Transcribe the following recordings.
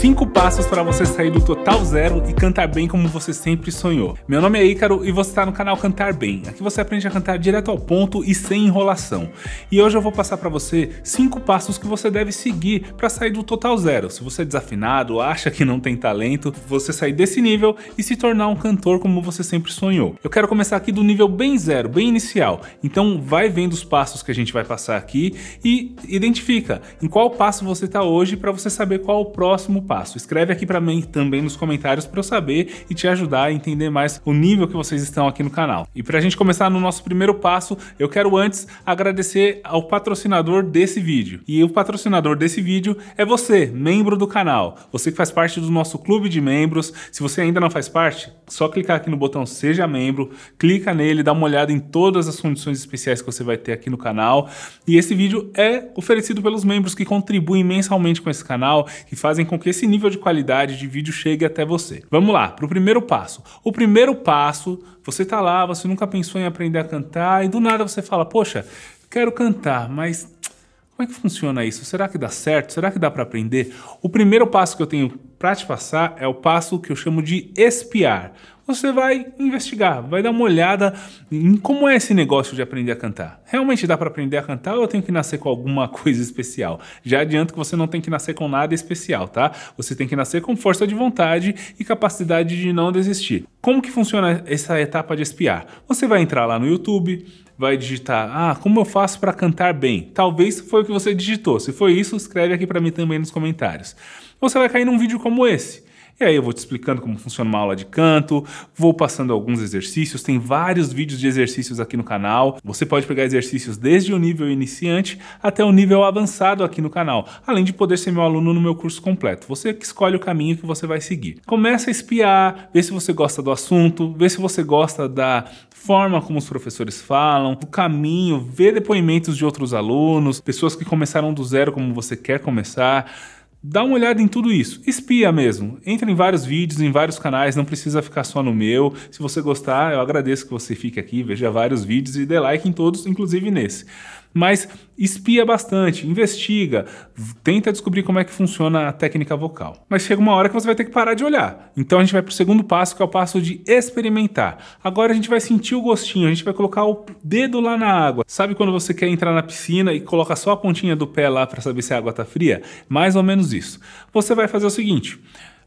5 passos para você sair do total zero e cantar bem como você sempre sonhou. Meu nome é Ícaro e você está no canal Cantar Bem. Aqui você aprende a cantar direto ao ponto e sem enrolação. E hoje eu vou passar para você 5 passos que você deve seguir para sair do total zero. Se você é desafinado, acha que não tem talento, você sair desse nível e se tornar um cantor como você sempre sonhou. Eu quero começar aqui do nível bem zero, bem inicial. Então vai vendo os passos que a gente vai passar aqui e identifica em qual passo você está hoje para você saber qual o próximo passo. Escreve aqui para mim também nos comentários para eu saber e te ajudar a entender mais o nível que vocês estão aqui no canal. E para a gente começar no nosso primeiro passo, eu quero antes agradecer ao patrocinador desse vídeo. E o patrocinador desse vídeo é você, membro do canal. Você que faz parte do nosso clube de membros. Se você ainda não faz parte, só clicar aqui no botão Seja Membro, clica nele, dá uma olhada em todas as condições especiais que você vai ter aqui no canal. E esse vídeo é oferecido pelos membros que contribuem mensalmente com esse canal e fazem com que esse esse nível de qualidade de vídeo chegue até você. Vamos lá, para o primeiro passo. O primeiro passo, você está lá, você nunca pensou em aprender a cantar e do nada você fala, poxa, quero cantar, mas como é que funciona isso? Será que dá certo? Será que dá para aprender? O primeiro passo que eu tenho para te passar é o passo que eu chamo de espiar você vai investigar, vai dar uma olhada em como é esse negócio de aprender a cantar. Realmente dá para aprender a cantar ou eu tenho que nascer com alguma coisa especial? Já adianto que você não tem que nascer com nada especial, tá? Você tem que nascer com força de vontade e capacidade de não desistir. Como que funciona essa etapa de espiar? Você vai entrar lá no YouTube, vai digitar, ah, como eu faço para cantar bem? Talvez foi o que você digitou. Se foi isso, escreve aqui para mim também nos comentários. Você vai cair num vídeo como esse. E aí eu vou te explicando como funciona uma aula de canto, vou passando alguns exercícios, tem vários vídeos de exercícios aqui no canal. Você pode pegar exercícios desde o nível iniciante até o nível avançado aqui no canal, além de poder ser meu aluno no meu curso completo. Você que escolhe o caminho que você vai seguir. Começa a espiar, vê se você gosta do assunto, vê se você gosta da forma como os professores falam, o caminho, vê depoimentos de outros alunos, pessoas que começaram do zero como você quer começar. Dá uma olhada em tudo isso. Espia mesmo. Entra em vários vídeos, em vários canais, não precisa ficar só no meu. Se você gostar, eu agradeço que você fique aqui, veja vários vídeos e dê like em todos, inclusive nesse. Mas espia bastante, investiga, tenta descobrir como é que funciona a técnica vocal. Mas chega uma hora que você vai ter que parar de olhar. Então a gente vai para o segundo passo, que é o passo de experimentar. Agora a gente vai sentir o gostinho, a gente vai colocar o dedo lá na água. Sabe quando você quer entrar na piscina e coloca só a pontinha do pé lá para saber se a água está fria? Mais ou menos isso. Você vai fazer o seguinte.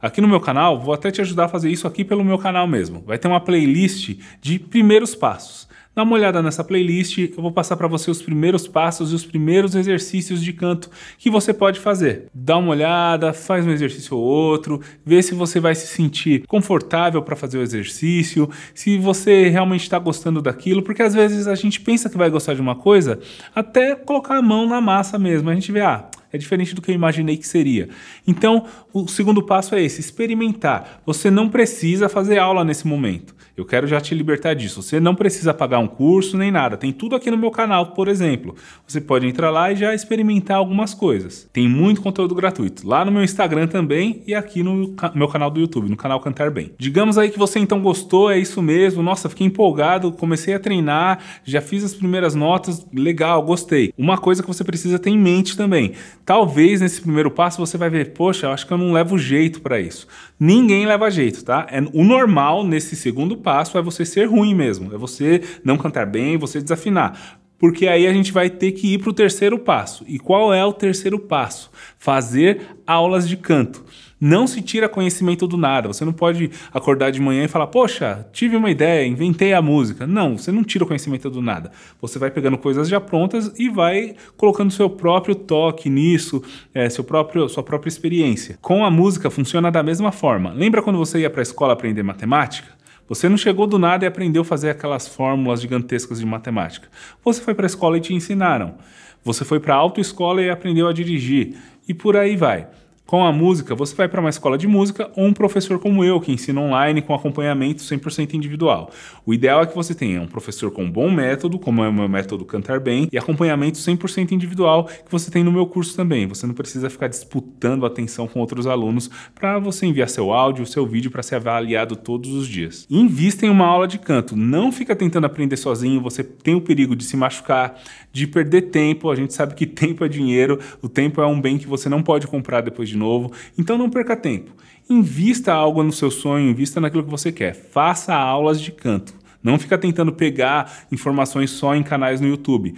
Aqui no meu canal, vou até te ajudar a fazer isso aqui pelo meu canal mesmo. Vai ter uma playlist de primeiros passos. Dá uma olhada nessa playlist, eu vou passar para você os primeiros passos e os primeiros exercícios de canto que você pode fazer. Dá uma olhada, faz um exercício ou outro, vê se você vai se sentir confortável para fazer o exercício, se você realmente está gostando daquilo, porque às vezes a gente pensa que vai gostar de uma coisa até colocar a mão na massa mesmo. A gente vê, ah, é diferente do que eu imaginei que seria. Então, o segundo passo é esse: experimentar. Você não precisa fazer aula nesse momento. Eu quero já te libertar disso. Você não precisa pagar um curso nem nada. Tem tudo aqui no meu canal, por exemplo. Você pode entrar lá e já experimentar algumas coisas. Tem muito conteúdo gratuito. Lá no meu Instagram também e aqui no meu canal do YouTube, no canal Cantar Bem. Digamos aí que você então gostou, é isso mesmo. Nossa, fiquei empolgado, comecei a treinar, já fiz as primeiras notas, legal, gostei. Uma coisa que você precisa ter em mente também. Talvez nesse primeiro passo você vai ver, poxa, eu acho que eu não levo jeito para isso. Ninguém leva jeito, tá? É o normal nesse segundo passo é você ser ruim mesmo, é você não cantar bem, você desafinar. Porque aí a gente vai ter que ir para o terceiro passo. E qual é o terceiro passo? Fazer aulas de canto. Não se tira conhecimento do nada. Você não pode acordar de manhã e falar, poxa, tive uma ideia, inventei a música. Não, você não tira conhecimento do nada. Você vai pegando coisas já prontas e vai colocando seu próprio toque nisso, é, seu próprio, sua própria experiência. Com a música funciona da mesma forma. Lembra quando você ia para a escola aprender matemática? Você não chegou do nada e aprendeu a fazer aquelas fórmulas gigantescas de matemática. Você foi para a escola e te ensinaram. Você foi para a autoescola e aprendeu a dirigir. E por aí vai. Com a música, você vai para uma escola de música ou um professor como eu, que ensina online com acompanhamento 100% individual. O ideal é que você tenha um professor com um bom método, como é o meu método Cantar Bem, e acompanhamento 100% individual que você tem no meu curso também. Você não precisa ficar disputando atenção com outros alunos para você enviar seu áudio, seu vídeo para ser avaliado todos os dias. Invista em uma aula de canto, não fica tentando aprender sozinho, você tem o perigo de se machucar, de perder tempo. A gente sabe que tempo é dinheiro, o tempo é um bem que você não pode comprar depois de de novo. Então não perca tempo. Invista algo no seu sonho, invista naquilo que você quer. Faça aulas de canto. Não fica tentando pegar informações só em canais no YouTube.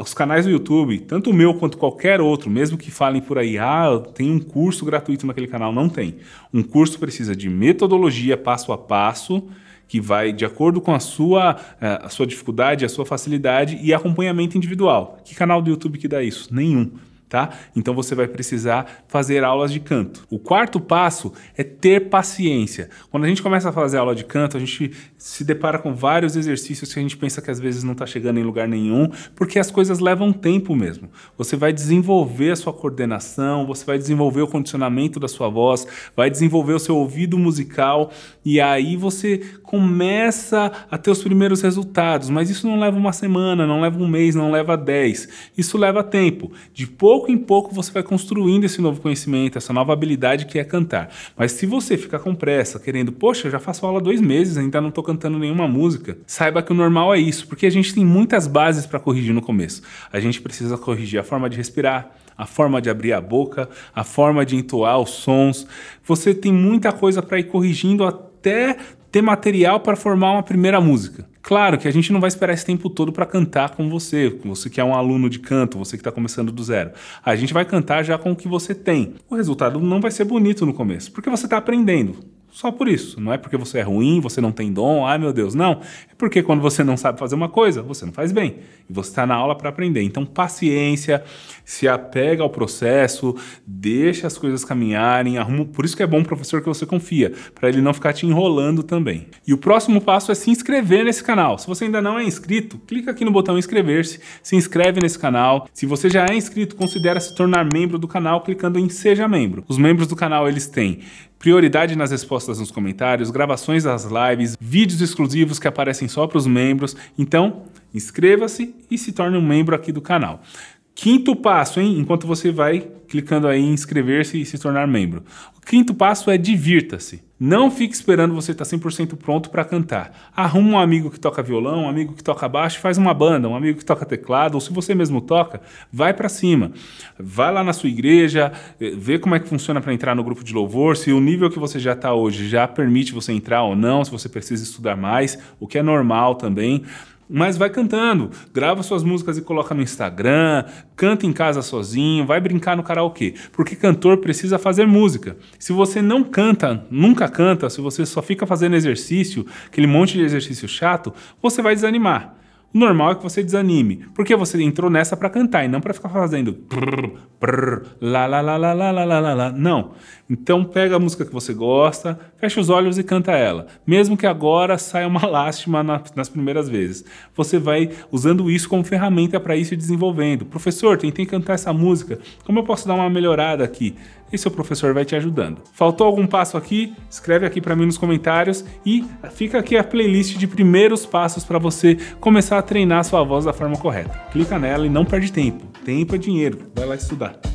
Os canais do YouTube, tanto o meu quanto qualquer outro, mesmo que falem por aí, ah, tem um curso gratuito naquele canal, não tem. Um curso precisa de metodologia passo a passo, que vai de acordo com a sua, eh, a sua dificuldade, a sua facilidade e acompanhamento individual. Que canal do YouTube que dá isso? Nenhum. Tá? Então você vai precisar fazer aulas de canto. O quarto passo é ter paciência. Quando a gente começa a fazer aula de canto, a gente se depara com vários exercícios que a gente pensa que às vezes não está chegando em lugar nenhum, porque as coisas levam tempo mesmo. Você vai desenvolver a sua coordenação, você vai desenvolver o condicionamento da sua voz, vai desenvolver o seu ouvido musical e aí você começa a ter os primeiros resultados, mas isso não leva uma semana, não leva um mês, não leva dez. Isso leva tempo. De pouco pouco em pouco você vai construindo esse novo conhecimento, essa nova habilidade que é cantar. Mas se você ficar com pressa, querendo, poxa, já faço aula dois meses, ainda não estou cantando nenhuma música, saiba que o normal é isso, porque a gente tem muitas bases para corrigir no começo. A gente precisa corrigir a forma de respirar, a forma de abrir a boca, a forma de entoar os sons. Você tem muita coisa para ir corrigindo até ter material para formar uma primeira música. Claro que a gente não vai esperar esse tempo todo para cantar com você, você que é um aluno de canto, você que está começando do zero. A gente vai cantar já com o que você tem. O resultado não vai ser bonito no começo, porque você está aprendendo só por isso. Não é porque você é ruim, você não tem dom, ai meu Deus, não. É porque quando você não sabe fazer uma coisa, você não faz bem. E você está na aula para aprender. Então, paciência, se apega ao processo, deixa as coisas caminharem, arruma. Por isso que é bom um professor que você confia, para ele não ficar te enrolando também. E o próximo passo é se inscrever nesse canal. Se você ainda não é inscrito, clica aqui no botão inscrever-se, se inscreve nesse canal. Se você já é inscrito, considere se tornar membro do canal clicando em Seja Membro. Os membros do canal eles têm prioridade nas respostas nos comentários, gravações das lives, vídeos exclusivos que aparecem só para os membros. Então, inscreva-se e se torne um membro aqui do canal. Quinto passo, hein? Enquanto você vai clicando aí em inscrever-se e se tornar membro. O quinto passo é divirta-se. Não fique esperando você estar tá 100% pronto para cantar. Arruma um amigo que toca violão, um amigo que toca baixo, faz uma banda, um amigo que toca teclado, ou se você mesmo toca, vai para cima. Vai lá na sua igreja, eh, vê como é que funciona para entrar no grupo de louvor, se o nível que você já está hoje já permite você entrar ou não, se você precisa estudar mais, o que é normal também mas vai cantando. Grava suas músicas e coloca no Instagram, canta em casa sozinho, vai brincar no karaokê. Porque cantor precisa fazer música. Se você não canta, nunca canta, se você só fica fazendo exercício, aquele monte de exercício chato, você vai desanimar. O normal é que você desanime, porque você entrou nessa para cantar e não para ficar fazendo Não. Então pega a música que você gosta, fecha os olhos e canta ela. Mesmo que agora saia uma lástima na, nas primeiras vezes. Você vai usando isso como ferramenta para isso, desenvolvendo. Professor, tentei cantar essa música. Como eu posso dar uma melhorada aqui? e seu professor vai te ajudando. Faltou algum passo aqui? Escreve aqui para mim nos comentários e fica aqui a playlist de primeiros passos para você começar a treinar sua voz da forma correta. Clica nela e não perde tempo. Tempo é dinheiro. Vai lá estudar.